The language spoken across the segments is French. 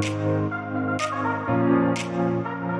Thank you.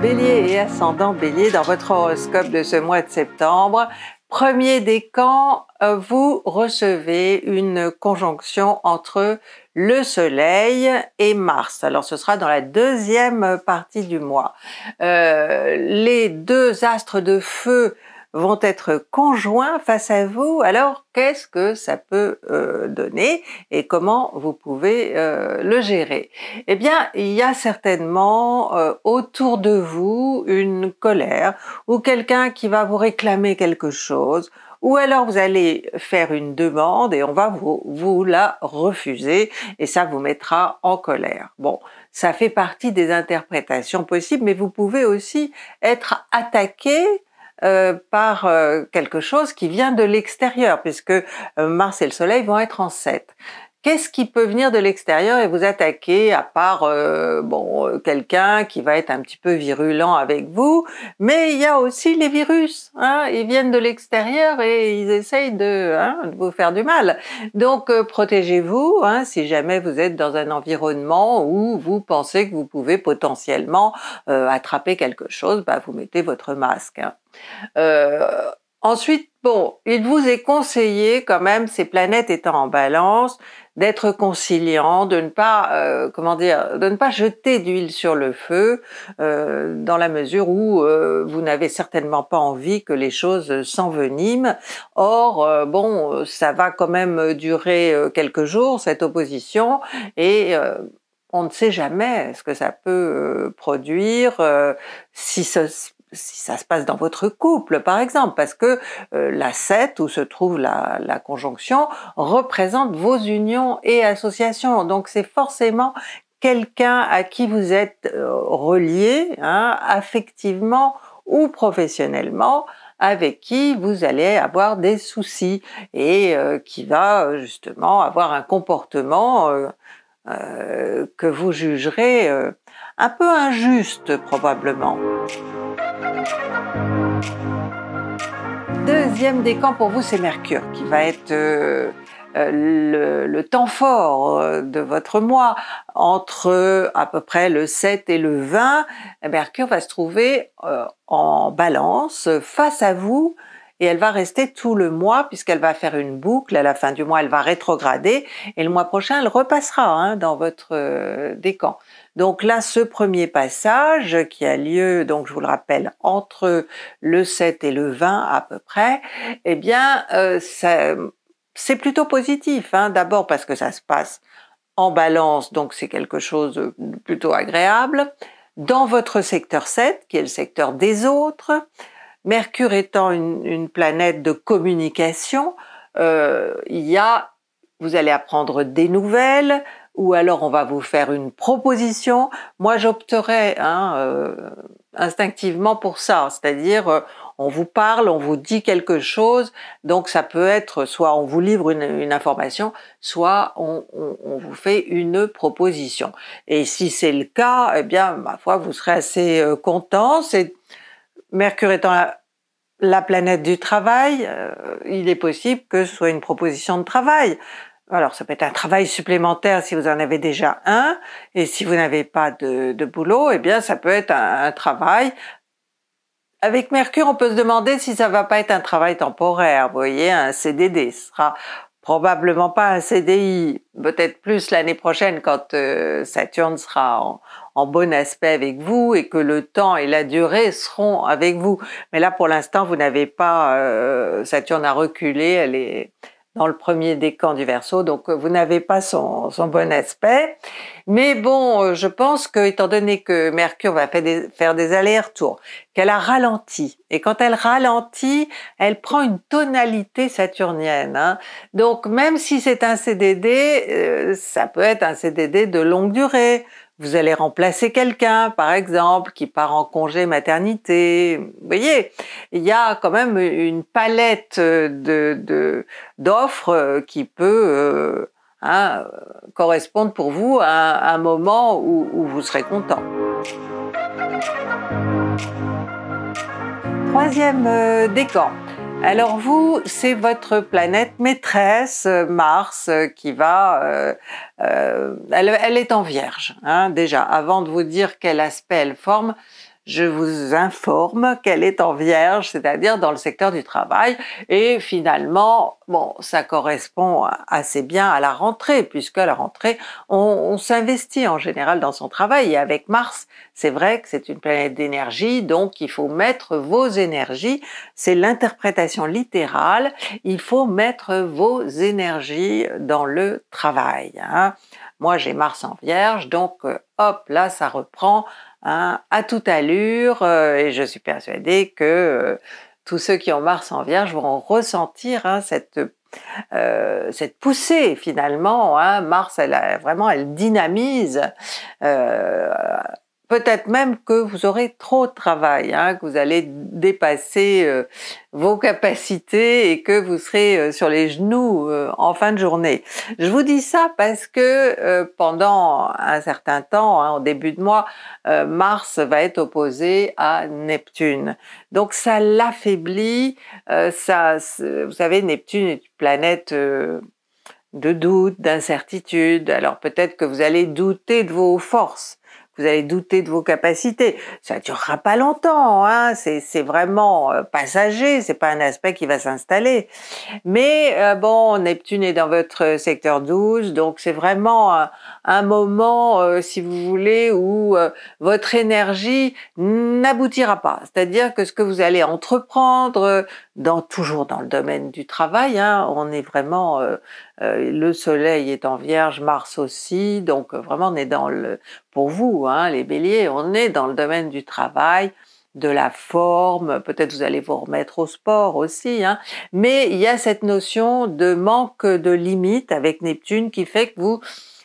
Bélier et ascendant Bélier, dans votre horoscope de ce mois de septembre, premier décan, euh, vous recevez une conjonction entre le Soleil et Mars. Alors ce sera dans la deuxième partie du mois. Euh, les deux astres de feu vont être conjoints face à vous, alors qu'est-ce que ça peut euh, donner et comment vous pouvez euh, le gérer Eh bien, il y a certainement euh, autour de vous une colère ou quelqu'un qui va vous réclamer quelque chose, ou alors vous allez faire une demande et on va vous, vous, la refuser et ça vous mettra en colère. Bon, ça fait partie des interprétations possibles, mais vous pouvez aussi être attaqué euh, par euh, quelque chose qui vient de l'extérieur, puisque euh, Mars et le Soleil vont être en 7. Qu'est-ce qui peut venir de l'extérieur et vous attaquer à part euh, bon euh, quelqu'un qui va être un petit peu virulent avec vous Mais il y a aussi les virus. Hein. ils viennent de l'extérieur et ils essayent de, hein, vous faire du mal. Donc euh, protégez-vous hein, si jamais vous êtes dans un environnement où vous pensez que vous pouvez potentiellement attraper quelque chose. Bah, vous mettez votre masque. ensuite Bon, il vous est conseillé quand même, ces planètes étant en balance, d'être conciliant, de ne pas, euh, comment dire, de ne pas jeter d'huile sur le feu, euh, dans la mesure où euh, vous n'avez certainement pas envie que les choses s'enveniment. Or, bon, ça va quand même durer quelques jours cette opposition et on ne sait jamais ce que ça peut produire si ce si ça se passe dans votre couple par exemple, parce que euh, la 7 où se trouve la, la, conjonction représente vos unions et associations, donc c'est forcément quelqu'un à qui vous êtes euh, relié hein, affectivement ou professionnellement, avec qui vous allez avoir des soucis et euh, qui va justement avoir un comportement euh, que vous jugerez euh, un peu injuste probablement. Deuxième décan pour vous, c'est Mercure qui va être euh, le, temps fort de votre mois. Entre à peu près le 7 et le 20, Mercure va se trouver en balance face à vous et elle va rester tout le mois puisqu'elle va faire une boucle. À la fin du mois, elle va rétrograder et le mois prochain, elle repassera hein, dans votre euh, décan. Donc là, ce premier passage qui a lieu, donc je vous le rappelle, entre le 7 et le 20 à peu près, eh bien, euh, c'est plutôt positif. Hein, D'abord parce que ça se passe en balance, donc c'est quelque chose de plutôt agréable. Dans votre secteur 7, qui est le secteur des autres, Mercure étant une, planète de communication, euh, il y a, vous allez apprendre des nouvelles, ou alors on va vous faire une proposition. Moi, j'opterais hein, euh, instinctivement pour ça, c'est-à-dire euh, on vous parle, on vous dit quelque chose, donc ça peut être soit on vous livre une, information, soit on, vous fait une proposition. Et si c'est le cas, eh bien, ma foi, vous serez assez content. C'est Mercure étant la, planète du travail, euh, il est possible que ce soit une proposition de travail. Alors, ça peut être un travail supplémentaire si vous en avez déjà un, et si vous n'avez pas de, boulot, eh bien, ça peut être un, travail. Avec Mercure, on peut se demander si ça va pas être un travail temporaire, vous voyez, un CDD. Ce sera probablement pas un CDI, peut-être plus l'année prochaine quand euh, Saturne sera en, bon aspect avec vous et que le temps et la durée seront avec vous. Mais là, pour l'instant, vous n'avez pas euh, Saturne à reculer, elle est dans le premier décan du Verseau, donc euh, vous n'avez pas son, bon aspect. Mais bon, euh, je pense que, étant donné que Mercure va faire des, allers-retours, qu'elle a ralenti, et quand elle ralentit, elle prend une tonalité saturnienne. Hein. Donc même si c'est un CDD, euh, ça peut être un CDD de longue durée, vous allez remplacer quelqu'un, par exemple, qui part en congé maternité. Vous voyez, il y a quand même une palette de d'offres qui peut euh, hein, correspondre pour vous à un, moment où, vous serez content. Troisième euh, décor. Alors vous, c'est votre planète maîtresse, euh, Mars, euh, qui va... Euh, elle, elle, est en vierge, hein, déjà. Avant de vous dire quel aspect elle forme, je vous informe qu'elle est en vierge, c'est-à-dire dans le secteur du travail. Et finalement, bon, ça correspond assez bien à la rentrée, puisque la rentrée, on, s'investit en général dans son travail. Et avec Mars, c'est vrai que c'est une planète d'énergie, donc il faut mettre vos énergies. C'est l'interprétation littérale. Il faut mettre vos énergies dans le travail. Hein. Moi, j'ai Mars en vierge, donc euh, hop, là, ça reprend Hein, à toute allure, euh, et je suis persuadée que euh, tous ceux qui ont Mars en Vierge vont ressentir hein, euh, cette poussée finalement, hein. Mars, elle a, vraiment, elle dynamise Peut-être même que vous aurez trop de travail, hein, que vous allez dépasser euh, vos capacités et que vous serez euh, sur les genoux euh, en fin de journée. Je vous dis ça parce que pendant un certain temps, hein, au début de mois, Mars va être opposé à Neptune. Donc ça l'affaiblit. ça, vous savez, Neptune est une planète de doute, d'incertitude. Alors peut-être que vous allez douter de vos forces vous allez douter de vos capacités. Ça durera pas longtemps, hein, c'est vraiment euh, passager, c'est pas un aspect qui va s'installer. Mais euh, bon, Neptune est dans votre secteur 12, donc c'est vraiment un, moment, euh, si vous voulez, où votre énergie n'aboutira pas. C'est-à-dire que ce que vous allez entreprendre, toujours dans le domaine du travail, hein. on est vraiment, euh, euh, le soleil est en vierge, Mars aussi, donc euh, vraiment on est dans le, pour vous hein, les béliers, on est dans le domaine du travail, de la forme, peut-être vous allez vous remettre au sport aussi, hein, mais il y a cette notion de manque de limite avec Neptune qui fait que vous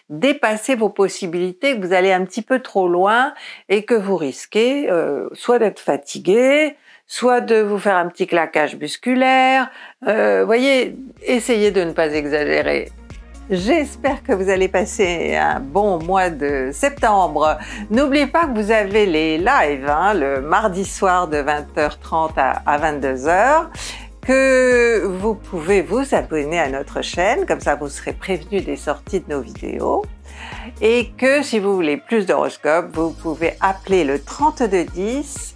dépassez vos possibilités, que vous allez un petit peu trop loin et que vous risquez soit d'être fatigué, soit de vous faire un petit claquage musculaire. Euh, voyez, essayez de ne pas exagérer. J'espère que vous allez passer un bon mois de septembre. N'oubliez pas que vous avez les lives hein, le mardi soir de 20h30 à 22h que vous pouvez vous abonner à notre chaîne, comme ça vous serez prévenu des sorties de nos vidéos. Et que si vous voulez plus d'horoscopes, vous pouvez appeler le 3210